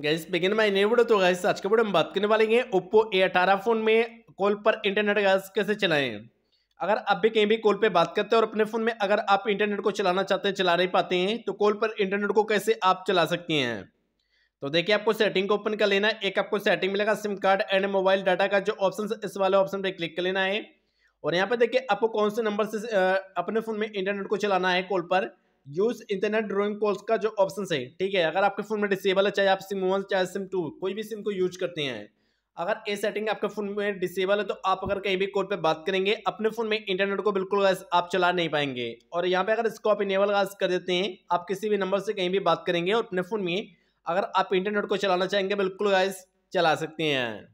gas begin माई नई तो gas आज के वीडियो हम बात करने वाले हैं ओप्पो ए अठारह फोन में कॉल पर इंटरनेट गैस कैसे चलाएं अगर आप भी कहीं भी कॉल पे बात करते हैं और अपने फ़ोन में अगर आप इंटरनेट को चलाना चाहते हैं चला नहीं पाते हैं तो कॉल पर इंटरनेट को कैसे आप चला सकते हैं तो देखिए आपको सेटिंग को ओपन कर लेना है एक आपको सेटिंग मिलेगा sim card and mobile data का जो ऑप्शन इस वाले ऑप्शन पर क्लिक कर लेना है और यहाँ पर देखिए आपको कौन से नंबर से अपने फ़ोन में इंटरनेट को चलाना है कॉल पर यूज इंटरनेट ड्रॉइंग कॉल्स का जो ऑप्शन है ठीक है अगर आपके फ़ोन में डिसेबल है चाहे आप सिम वन चाहे सिम टू कोई भी सिम को यूज करते हैं अगर ये सेटिंग आपके फ़ोन में डिसेबल है तो आप अगर कहीं भी कोड पे बात करेंगे अपने फ़ोन में इंटरनेट को बिल्कुल आप चला नहीं पाएंगे और यहाँ पे अगर इसको आप इनेबल गैस कर देते हैं आप किसी भी नंबर से कहीं भी बात करेंगे और अपने फ़ोन में अगर आप इंटरनेट को चलाना चाहेंगे बिल्कुल गैस चला सकते हैं